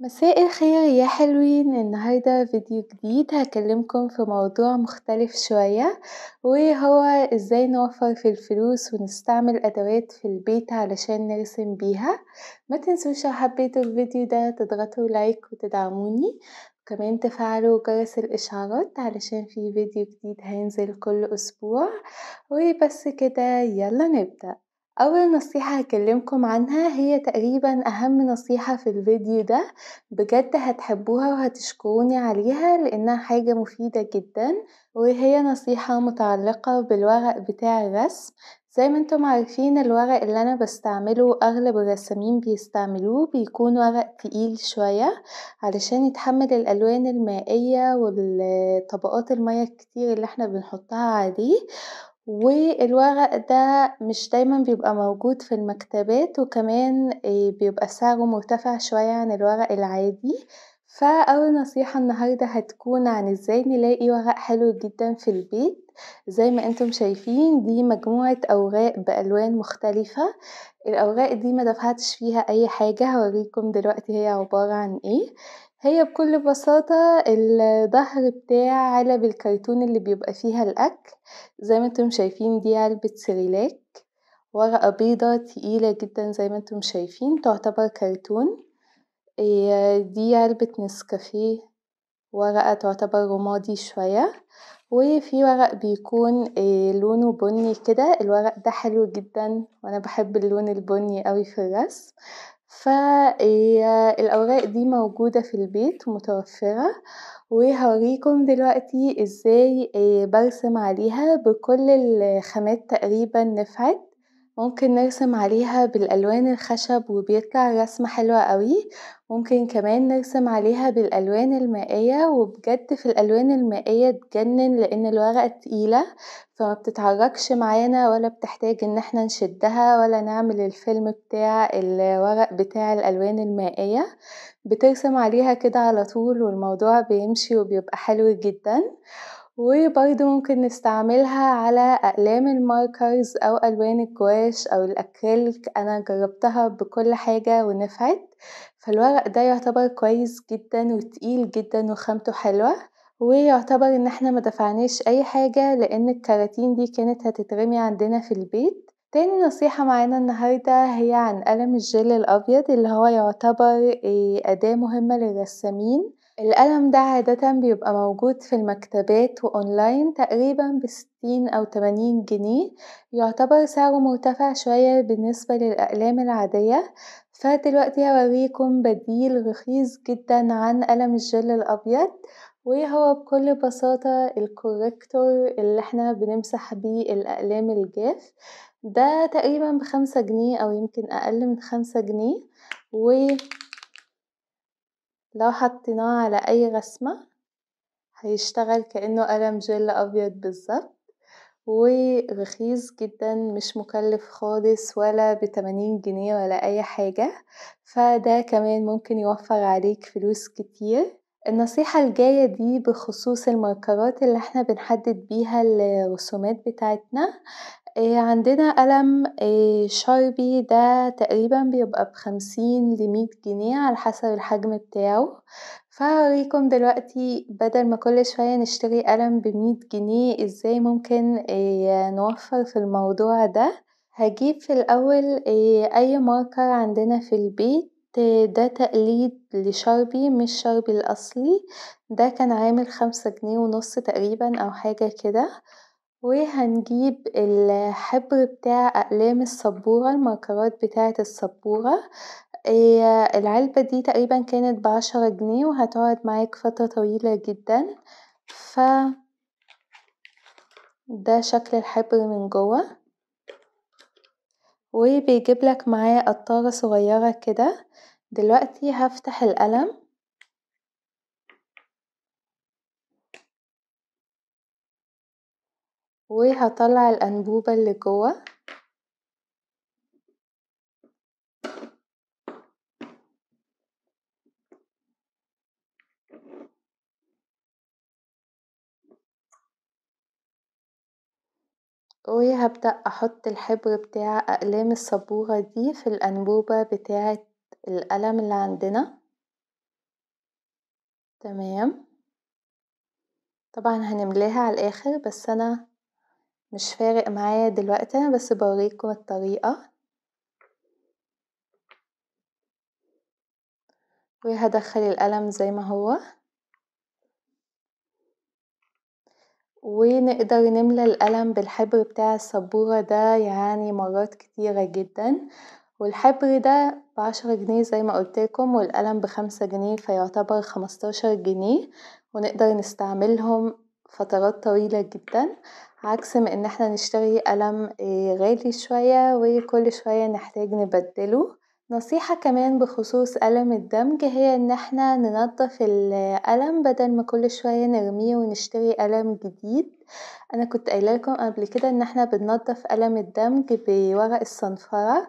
مساء الخير يا حلوين النهاردة فيديو جديد هكلمكم في موضوع مختلف شوية وهو ازاي نوفر في الفلوس ونستعمل ادوات في البيت علشان نرسم بيها ما تنسوش لو حبيتوا الفيديو ده تضغطوا لايك وتدعموني وكمان تفعلوا جرس الاشعارات علشان في فيديو جديد هينزل كل اسبوع وبس كده يلا نبدأ أول نصيحة هكلمكم عنها هي تقريبا أهم نصيحة في الفيديو ده بجد هتحبوها وهتشكروني عليها لأنها حاجة مفيدة جدا وهي نصيحة متعلقة بالورق بتاع الرسم زي ما انتم عارفين الورق اللي انا بستعمله اغلب الرسامين بيستعملوه بيكون ورق تقيل شوية علشان يتحمل الالوان المائية والطبقات المية الكتير اللي احنا بنحطها عليه والورق ده مش دايما بيبقى موجود في المكتبات وكمان آه، بيبقى سعره مرتفع شوية عن الورق العادي فأول نصيحة النهاردة هتكون عن ازاي نلاقي ورق حلو جدا في البيت زي ما انتم شايفين دي مجموعة أوراق بألوان مختلفة الأوراق دي مدفعتش فيها أي حاجة هوريكم دلوقتي هي عبارة عن ايه هي بكل بساطة الظهر بتاع علب الكرتون اللي بيبقى فيها الأكل زي ما انتم شايفين دي علبة سيريلاك ورقة بيضة تقيلة جدا زي ما انتم شايفين تعتبر كرتون إيه، دي علبة نسكافيه ورقة تعتبر رمادي شوية وفي ورق بيكون إيه، لونه بني كده الورق ده حلو جدا وأنا بحب اللون البني أوي في الرسم. فالأوراق دي موجودة في البيت متوفرة وهوريكم دلوقتي ازاي آه، برسم عليها بكل الخامات تقريبا نفعت ممكن نرسم عليها بالألوان الخشب وبيطلع رسمة حلوة أوي ممكن كمان نرسم عليها بالألوان المائية وبجد في الألوان المائية تجنن لأن الورقة تقيلة فمبتتعرجش معانا ولا بتحتاج ان احنا نشدها ولا نعمل الفيلم بتاع الورق بتاع الألوان المائية بترسم عليها كده طول والموضوع بيمشي وبيبقى حلو جدا وبرضه ممكن نستعملها على أقلام الماركرز أو ألوان الجواش أو الأكريليك أنا جربتها بكل حاجة ونفعت فالورق ده يعتبر كويس جدا وتقيل جدا وخامته حلوة ويعتبر إن احنا مدفعناش أي حاجة لأن الكراتين دي كانت هتترمي عندنا في البيت تاني نصيحة معانا النهاردة هي عن قلم الجل الأبيض اللي هو يعتبر إيه، أداة مهمة للرسامين القلم ده عادةً بيبقى موجود في المكتبات وأونلاين تقريبًا بستين أو تمانين جنيه، يعتبر سعره مرتفع شوية بالنسبة للأقلام العادية، فدلوقتي هوريكم بديل رخيص جدًا عن قلم الجل الأبيض وهو بكل بساطة الكوريكتور اللي احنا بنمسح بيه الأقلام الجاف، ده تقريبًا بخمسة جنيه أو يمكن أقل من خمسة جنيه و لو حطيناه على أي رسمة هيشتغل كأنه قلم جل أبيض بالظبط ورخيص جدا مش مكلف خالص ولا بتمانين جنيه ولا أي حاجة فده كمان ممكن يوفر عليك فلوس كتير النصيحة الجاية دي بخصوص الماركرات اللي احنا بنحدد بيها الرسومات بتاعتنا آه، عندنا قلم آه، شاربي ده تقريبًا بيبقى بخمسين لمية جنيه على حسب الحجم بتاعه، فهاوريكم دلوقتي بدل ما كل شوية نشتري قلم بمية جنيه ازاي ممكن آه، نوفر في الموضوع ده، هجيب في الأول أي ماركر عندنا في البيت ده تقليد لشاربي مش شاربي الأصلي، ده كان عامل خمسة جنيه ونص تقريبًا أو حاجة كده. وهنجيب الحبر بتاع أقلام السبورة الماركرات بتاعة السبورة العلبة دي تقريبا كانت بعشرة جنيه وهتقعد معاك فترة طويلة جدا ف ده شكل الحبر من جوه لك معايا قطارة صغيرة كده دلوقتي هفتح القلم وهطلع الأنبوبة اللي جوه وهبدأ أحط الحبر بتاع أقلام الصبورة دي في الأنبوبة بتاعة القلم اللي عندنا تمام طبعا هنملاها على الآخر بس أنا مش فارق معايا دلوقتي بس بوريكم الطريقة وهدخل القلم زي ما هو ونقدر نملى القلم بالحبر بتاع السبورة ده يعني مرات كتيرة جدا والحبر ده بعشرة جنيه زي ما قلتلكم والقلم بخمسة جنيه فيعتبر خمستاشر جنيه ونقدر نستعملهم فترات طويلة جدا عكس ما ان احنا نشتري قلم آه، غالي شوية وكل شوية نحتاج نبدله نصيحة كمان بخصوص قلم الدمج هي ان احنا ننضف القلم بدل ما كل شوية نرميه ونشتري قلم جديد انا كنت لكم قبل كده ان احنا بننظف قلم الدمج بورق الصنفرة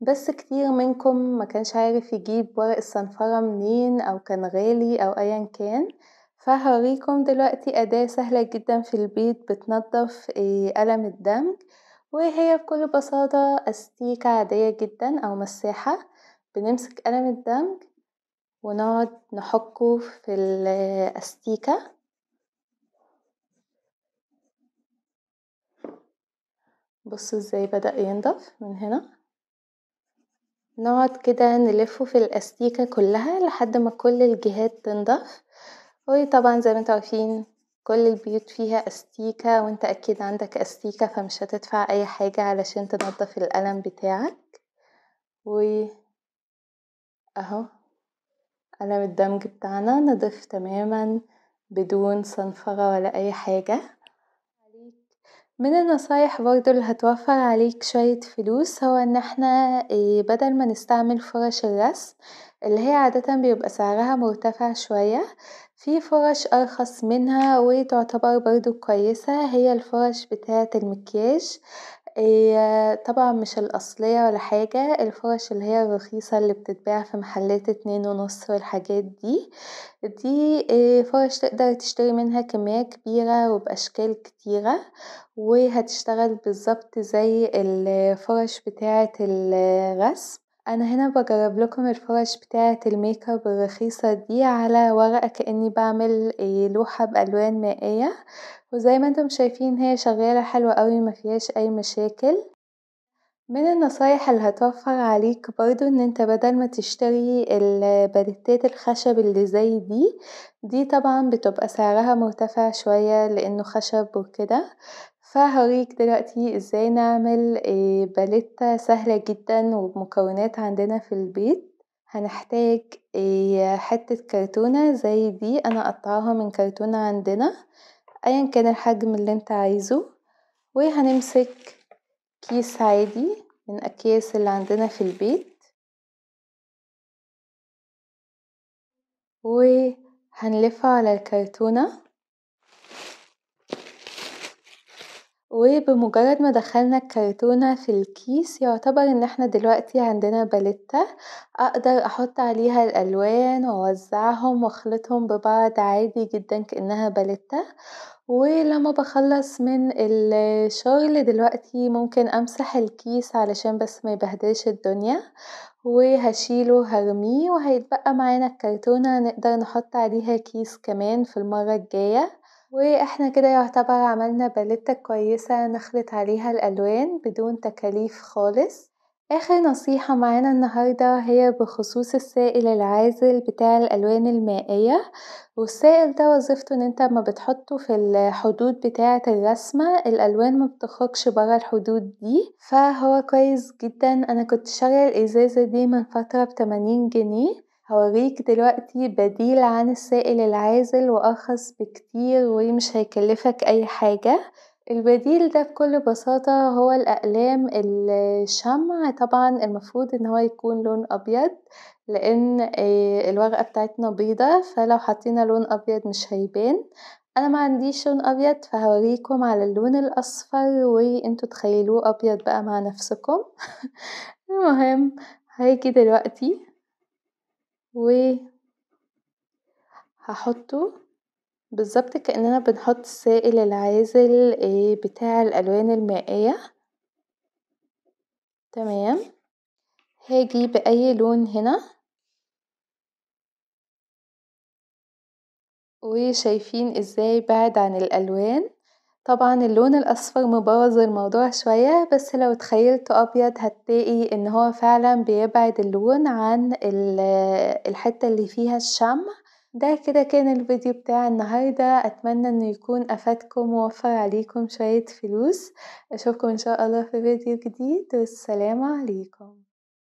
بس كتير منكم كانش عارف يجيب ورق الصنفرة منين او كان غالي او ايا كان فهوريكم دلوقتي أداة سهلة جدا في البيت بتنضف آه، قلم الدم وهي بكل بساطة أستيكة عادية جدا أو مساحة بنمسك قلم الدم ونقعد نحكه في الأستيكة بصوا ازاي بدأ ينضف من هنا نقعد كده نلفه في الأستيكة كلها لحد ما كل الجهات تنضف وطبعا زي ما انتوا عارفين كل البيوت فيها استيكة وانت اكيد عندك استيكة فمش هتدفع اي حاجة علشان تنضف القلم بتاعك و اهو قلم الدمج بتاعنا نضيف تماما بدون صنفرة ولا اي حاجة من النصايح برضو اللي هتوفر عليك شوية فلوس هو إن احنا آه، بدل ما نستعمل فرش الرسم اللي هي عادة بيبقى سعرها مرتفع شوية في فرش أرخص منها وتعتبر برضو كويسة هي الفرش بتاعة المكياج. طبعا مش الأصلية ولا حاجة الفرش اللي هي الرخيصة اللي بتتباع في محلات اتنين ونص والحاجات دي دي آه، فرش تقدر تشتري منها كمية كبيرة وبأشكال كتيرة وهتشتغل بالظبط زي الفرش بتاعة الرسم. أنا هنا بجرب لكم الفرش بتاعة الميك اب الرخيصة دي على ورقة كأني بعمل إيه، لوحة بألوان مائية، وزي ما انتم شايفين هي شغالة حلوة اوي مفيهاش أي مشاكل. من النصايح اللي هتوفر عليك برضو إن أنت بدل ما تشتري الباليتات الخشب اللي زي دي، دي طبعا بتبقى سعرها مرتفع شوية لأنه خشب وكده ف هوريك دلوقتي ازاي نعمل آه، باليتة سهلة جدا ومكونات عندنا في البيت هنحتاج آه، حتة كرتونة زي دي أنا قطعها من كرتونة عندنا أيا كان الحجم اللي انت عايزه وهنمسك كيس عادي من أكياس اللي عندنا في البيت وهنلفه على الكرتونة وبمجرد ما دخلنا الكرتونة في الكيس يعتبر ان احنا دلوقتي عندنا باليتة اقدر احط عليها الالوان ووزعهم واخلطهم ببعض عادي جدا كأنها باليتة ولما بخلص من الشغل دلوقتي ممكن امسح الكيس علشان بس ميبهدلش الدنيا وهشيله هرميه وهيتبقى معانا الكرتونة نقدر نحط عليها كيس كمان في المرة الجاية واحنا كده يعتبر عملنا باليتة كويسة نخلط عليها الألوان بدون تكاليف خالص آخر نصيحة معانا النهاردة هي بخصوص السائل العازل بتاع الألوان المائية والسائل ده وظيفته ان انت ما بتحطه في الحدود بتاعة الرسمة الألوان ما بتخرجش برا الحدود دي فهو كويس جدا أنا كنت شغل الإزازة دي من فترة بتمانين جنيه هوريك دلوقتي بديل عن السائل العازل وأخص بكتير ومش هيكلفك أي حاجة البديل ده بكل بساطة هو الأقلام الشمع طبعا المفروض ان هو يكون لون أبيض لأن آه، الورقة بتاعتنا بيضة فلو حطينا لون أبيض مش هيبان أنا معنديش لون أبيض فهوريكم على اللون الأصفر وانتوا تخيلوه أبيض بقى مع نفسكم المهم هاجي دلوقتي وهحطه بالظبط كأننا بنحط السائل العازل آه، بتاع الألوان المائية تمام هاجي بأي لون هنا وشايفين ازاي بعد عن الألوان طبعا اللون الأصفر مبوظ الموضوع شوية بس لو تخيلته أبيض هتلاقي إن هو فعلا بيبعد اللون عن الحتة اللي فيها الشمع ده كده كان الفيديو بتاع النهاردة أتمنى إنه يكون أفادكم ووفر عليكم شوية فلوس أشوفكم إن شاء الله في فيديو جديد والسلام عليكم